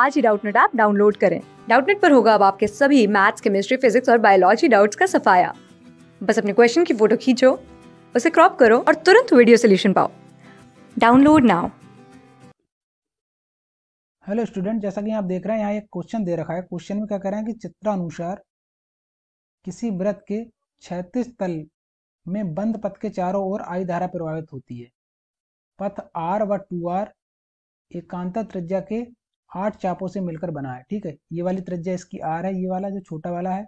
आज ही Doubtnut app download करें डाउटनेट पर होगा अब आपके सभी मैथ्स केमिस्ट्री फिजिक्स और बायोलॉजी डाउट्स का सफाया बस अपने क्वेश्चन की फोटो खींचो उसे क्रॉप करो और तुरंत वीडियो सोल्यूशन पाओ डाउनलोड नाउ हेलो स्टूडेंट जैसा कि आप देख रहे हैं यहाँ एक क्वेश्चन दे रखा है क्वेश्चन में क्या कह रहे हैं कि चित्रानुसार किसी व्रत के क्षैतिज तल में बंद पथ के चारों ओर आई धारा प्रभावित होती है पथ आर व टू आर एकांत त्रिज्या के आठ चापों से मिलकर बना है ठीक है ये वाली त्रिज्या इसकी आर है ये वाला जो छोटा वाला है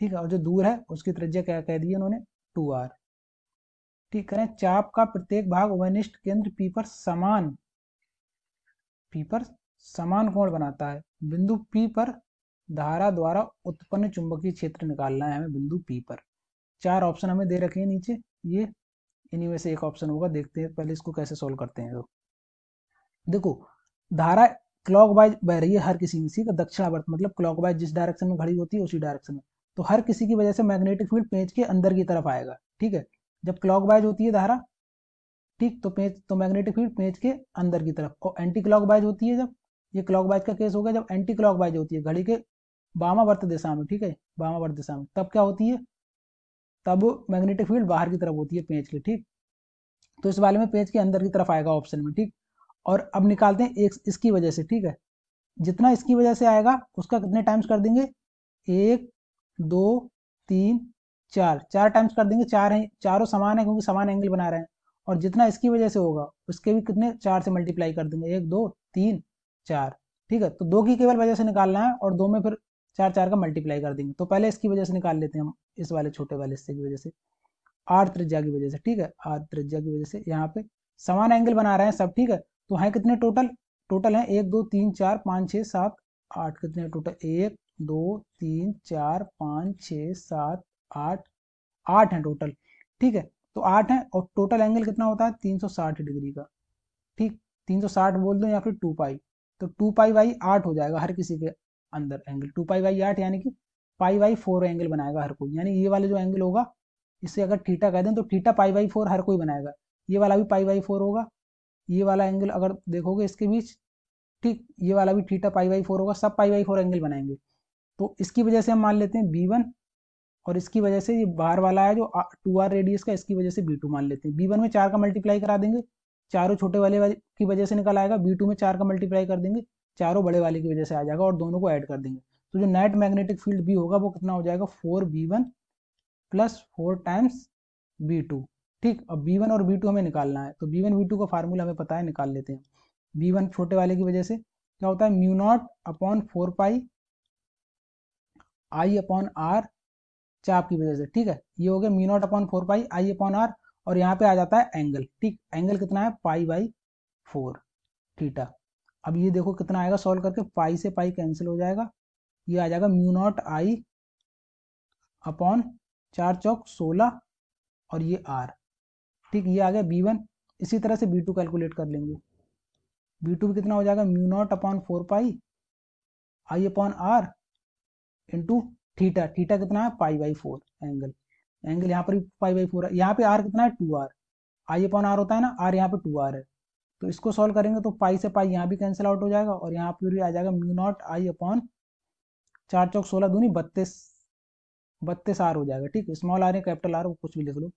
ठीक है और जो दूर है उसकी त्रिज्या क्या कह दी उन्होंने टू आर ठीक करें चाप का प्रत्येक भाग उभयनिष्ठ केंद्र पी पर समान पी पर समान कोण बनाता है बिंदु पी पर धारा द्वारा उत्पन्न चुंबकीय क्षेत्र निकालना है हमें बिंदु पी पर चार ऑप्शन हमें दे रखे हैं नीचे ये इन्हीं में से एक ऑप्शन होगा देखते हैं पहले इसको कैसे सोल्व करते हैं तो देखो धारा क्लॉकवाइज बह रही है हर किसी में ठीक दक्षिणावर्त मतलब क्लॉकवाइज जिस डायरेक्शन में घड़ी होती है उसी डायरेक्शन में तो हर किसी की वजह से मैग्नेटिक फील्ड पेज के अंदर की तरफ आएगा ठीक है जब क्लॉकवाइज होती है धारा ठीक तो पेज तो मैग्नेटिक फील्ड पेज के अंदर की तरफ और एंटी क्लॉकवाइज होती है जब ये क्लॉकवाइज का केस होगा जब एंटी क्लॉकवाइज होती है घड़ी के बामावर्त दिशा में ठीक है बामावर्त दिशा में तब क्या होती है तब मैग्नेटिक फील्ड बाहर की तरफ होती है पेज के ठीक तो इस वाले में पेज के अंदर की तरफ आएगा ऑप्शन में ठीक और अब निकालते हैं एक इसकी वजह से ठीक है जितना इसकी वजह से आएगा उसका कितने टाइम्स कर देंगे एक दो तीन चार चार टाइम्स कर देंगे चार हैं चारों समान है क्योंकि समान एंगल बना रहे हैं और जितना इसकी वजह से होगा उसके भी कितने चार से मल्टीप्लाई कर देंगे एक दो तीन चार ठीक है तो दो की केवल वजह से निकालना है और दो में फिर चार चार का मल्टीप्लाई कर देंगे तो पहले इसकी वजह से निकाल लेते हैं हम इस वाले छोटे वाले हिस्से की वजह से आठ त्रिज्या की वजह से ठीक है आठ त्रिज्या की वजह से यहाँ पे समान एंगल बना रहे हैं सब ठीक है तो है कितने टोटल टोटल है एक दो तीन चार पाँच छः सात आठ कितने टोटल एक दो तीन चार पाँच छ सात आठ आठ हैं टोटल ठीक है तो आठ है और टोटल एंगल कितना होता है तीन सौ साठ डिग्री का ठीक तीन सौ साठ बोल दो या फिर टू पाई तो टू पाई वाई आठ हो जाएगा हर किसी के अंदर एंगल टू पाई वाई आठ यानी कि पाई वाई फोर एंगल बनाएगा हर कोई यानी ये वाले जो एंगल होगा इसे अगर थीटा कह दें तो थीटा पाई वाई फोर हर कोई बनाएगा ये वाला भी पाई वाई फोर होगा ये वाला एंगल अगर देखोगे इसके बीच ठीक ये वाला भी थीटा पाई बाई फोर होगा सब पाई बाई फोर एंगल बनाएंगे तो इसकी वजह से हम मान लेते हैं बी वन और इसकी वजह से ये बाहर वाला है जो टू आर रेडियस का इसकी वजह से बी टू मान लेते हैं बी वन में चार का मल्टीप्लाई करा देंगे चारों छोटे वाले, की वजह से निकल आएगा बी टू में चार का मल्टीप्लाई कर देंगे चारों बड़े वाले की वजह से आ जाएगा और दोनों को ऐड कर देंगे तो जो नेट मैग्नेटिक फील्ड बी होगा वो कितना हो जाएगा four B one plus four times B two ठीक अब बी वन और बी टू हमें निकालना है तो बी वन बी टू का फार्मूला हमें पता है निकाल लेते हैं बी वन छोटे वाले की वजह से क्या होता है mu naught upon four pi I upon R चाप की वजह से ठीक है ये हो गया mu naught upon four pi I upon R और यहाँ पे आ जाता है एंगल ठीक एंगल कितना है पाई बाई फोर थीटा अब ये देखो कितना आएगा सॉल्व करके पाई से पाई कैंसिल हो जाएगा ये आ जाएगा म्यू नॉट आई अपॉन चार चौक सोलह और ये आर ठीक ये आ गया बी वन इसी तरह से बी टू कैलकुलेट कर लेंगे बी टू कितना हो जाएगा mu naught upon four pi I upon R into theta theta कितना है pi by four angle angle यहाँ पर भी पाई बाई फोर है यहाँ पे आर कितना है two R I upon R होता है ना आर यहाँ पे टू आर है तो इसको सॉल्व करेंगे तो पाई से पाई यहाँ भी कैंसिल आउट हो जाएगा और यहाँ पर भी आ जाएगा म्यू नॉट आई अपॉन चार चौक सोलह दूनी बत्तीस बत्तीस आर हो जाएगा ठीक है स्मॉल आर है कैपिटल आर वो कुछ भी लिख लो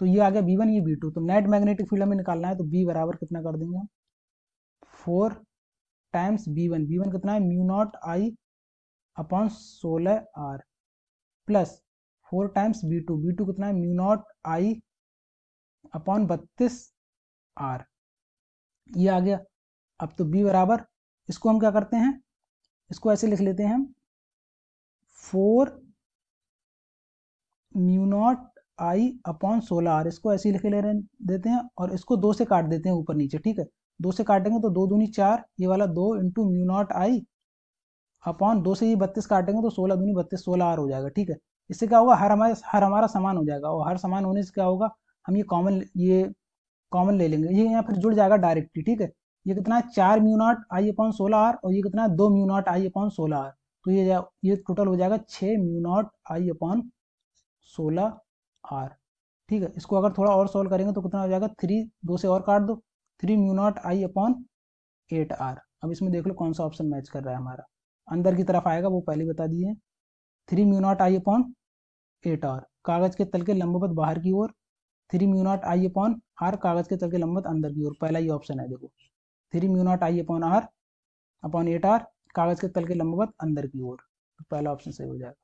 तो ये आ गया बी वन ये बी टू तो नेट मैग्नेटिक फील्ड हमें निकालना है तो बी बराबर कितना कर देंगे हम four times B one B one कितना है म्यू नॉट आई अपॉन सोलह R plus four times B two B two कितना है म्यू नॉट आई अपॉन बत्तीस आर ये आ गया अब तो बी बराबर इसको हम क्या करते हैं इसको ऐसे लिख लेते हैं हम four mu naught I upon सोलह आर इसको ऐसे लिख लिखे ले रहे देते हैं और इसको दो से काट देते हैं ऊपर नीचे ठीक है दो से काटेंगे तो दो दूनी चार ये वाला दो into mu naught I upon दो से ये बत्तीस काटेंगे तो सोलह दूनी बत्तीस सोलह आर हो जाएगा ठीक है इससे क्या होगा हर हमारे हर हमारा समान हो जाएगा और हर समान होने से क्या होगा हम ये कॉमन ये कॉमन ले लेंगे ये यहाँ फिर जुड़ जाएगा डायरेक्टली ठीक है ये कितना है चार म्यू नॉट आई अपॉन सोलह आर और ये कितना है दो म्यू नॉट आई अपॉन सोलह आर तो ये ये टोटल हो जाएगा छः म्यू नॉट आई अपॉन सोलह आर ठीक है इसको अगर थोड़ा और सॉल्व करेंगे तो कितना हो जाएगा थ्री दो से और काट दो three mu naught I upon eight R अब इसमें देख लो कौन सा ऑप्शन मैच कर रहा है हमारा अंदर की तरफ आएगा वो पहले बता दिए three mu naught I upon eight R कागज के तल के लंबवत बाहर की ओर three mu naught I upon R कागज के तल के लंबवत अंदर की ओर पहला ही ऑप्शन है देखो three mu naught I upon R upon eight R कागज के तल के लंबवत अंदर की ओर तो पहला ऑप्शन सही हो जाएगा